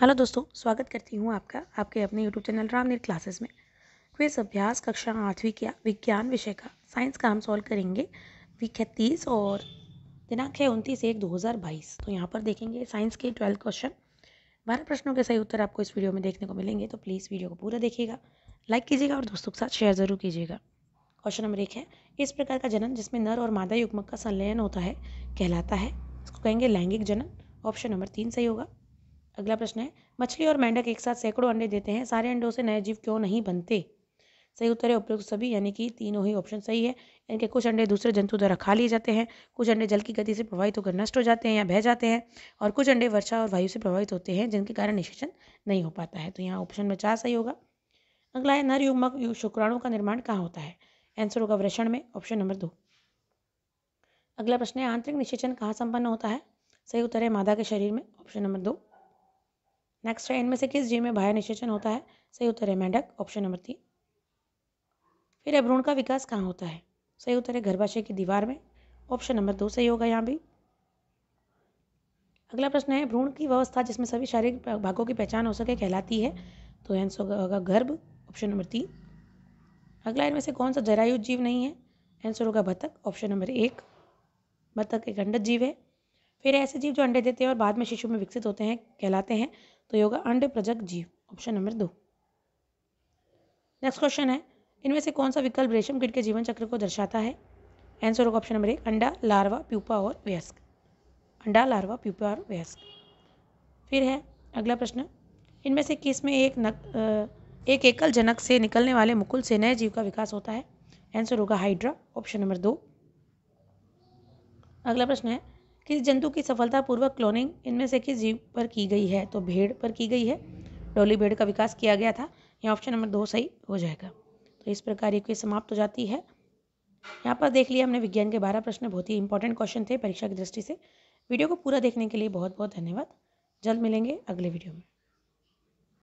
hello दोस्तों स्वागत करती हूँ आपका आपके अपने यूट्यूब चैनल रामनीर क्लासेस में क्विज अभ्यास कक्षा आठवीं का विज्ञान विषय का साइंस का हम सॉल्व करेंगे वीक है तीस और दिनांक है उनतीस एक दो हज़ार बाईस तो यहाँ पर देखेंगे साइंस के ट्वेल्थ क्वेश्चन बारह प्रश्नों के सही उत्तर आपको इस वीडियो में देखने को मिलेंगे तो प्लीज़ वीडियो को पूरा देखिएगा लाइक कीजिएगा और दोस्तों के साथ शेयर ज़रूर कीजिएगा क्वेश्चन नंबर एक है इस प्रकार का जनन जिसमें नर और मादा युग्मक का संलयन होता है कहलाता है इसको कहेंगे लैंगिक जनन ऑप्शन नंबर तीन सही होगा अगला प्रश्न है मछली और मेंढक एक साथ सैकड़ों अंडे देते हैं सारे अंडों से नए जीव क्यों नहीं बनते सही उत्तर है उपयुक्त सभी यानी कि तीनों ही ऑप्शन सही है यानी कि कुछ अंडे दूसरे जंतु द्वारा खा लिए जाते हैं कुछ अंडे जल की गति से प्रभावित होकर नष्ट हो जाते हैं या बह जाते हैं और कुछ अंडे वर्षा और वायु से प्रभावित होते हैं जिनके कारण निषेचन नहीं हो पाता है तो यहाँ ऑप्शन में चार सही होगा अगला है नर युग्मक शुक्राणु का निर्माण कहाँ होता है आंसर होगा वृषण में ऑप्शन नंबर दो अगला प्रश्न है आंतरिक निषेचन कहाँ संपन्न होता है सही उत्तर है मादा के शरीर में ऑप्शन नंबर दो नेक्स्ट है इनमें से किस जीव में बाह्य निषेचन होता है सही उत्तर है मेंढक ऑप्शन नंबर तीन फिर अभ्रूण भ्रूण का विकास कहाँ होता है सही उत्तर है गर्भाशय की दीवार में ऑप्शन नंबर दो सही होगा यहाँ भी अगला प्रश्न है भ्रूण की व्यवस्था जिसमें सभी शारीरिक भागों की पहचान हो सके कहलाती है तो आंसर होगा गर्भ ऑप्शन नंबर तीन अगला इनमें से कौन सा जरायु जीव नहीं है आंसर होगा बतख ऑप्शन नंबर एक बतख एक अंडज जीव है फिर ऐसे जीव जो अंडे देते हैं और बाद में शिशु में विकसित होते हैं कहलाते हैं तो ये होगा अंड प्रजक जीव ऑप्शन नंबर दो नेक्स्ट क्वेश्चन है इनमें से कौन सा विकल्प रेशम कीट के जीवन चक्र को दर्शाता है आंसर होगा ऑप्शन नंबर एक अंडा लार्वा प्यूपा और व्यस्क अंडा लार्वा प्यूपा और व्यस्क फिर है अगला प्रश्न इनमें से किस में एक नक, एक एकल जनक से निकलने वाले मुकुल से नए जीव का विकास होता है आंसर होगा हाइड्रा ऑप्शन नंबर दो अगला प्रश्न है किस जंतु की सफलतापूर्वक क्लोनिंग इनमें से किस जीव पर की गई है तो भेड़ पर की गई है डोली भेड़ का विकास किया गया था यहाँ ऑप्शन नंबर दो सही हो जाएगा तो इस प्रकार ये क्विज समाप्त हो जाती है यहाँ पर देख लिया हमने विज्ञान के बारह प्रश्न बहुत ही इंपॉर्टेंट क्वेश्चन थे परीक्षा की दृष्टि से वीडियो को पूरा देखने के लिए बहुत बहुत धन्यवाद जल्द मिलेंगे अगले वीडियो में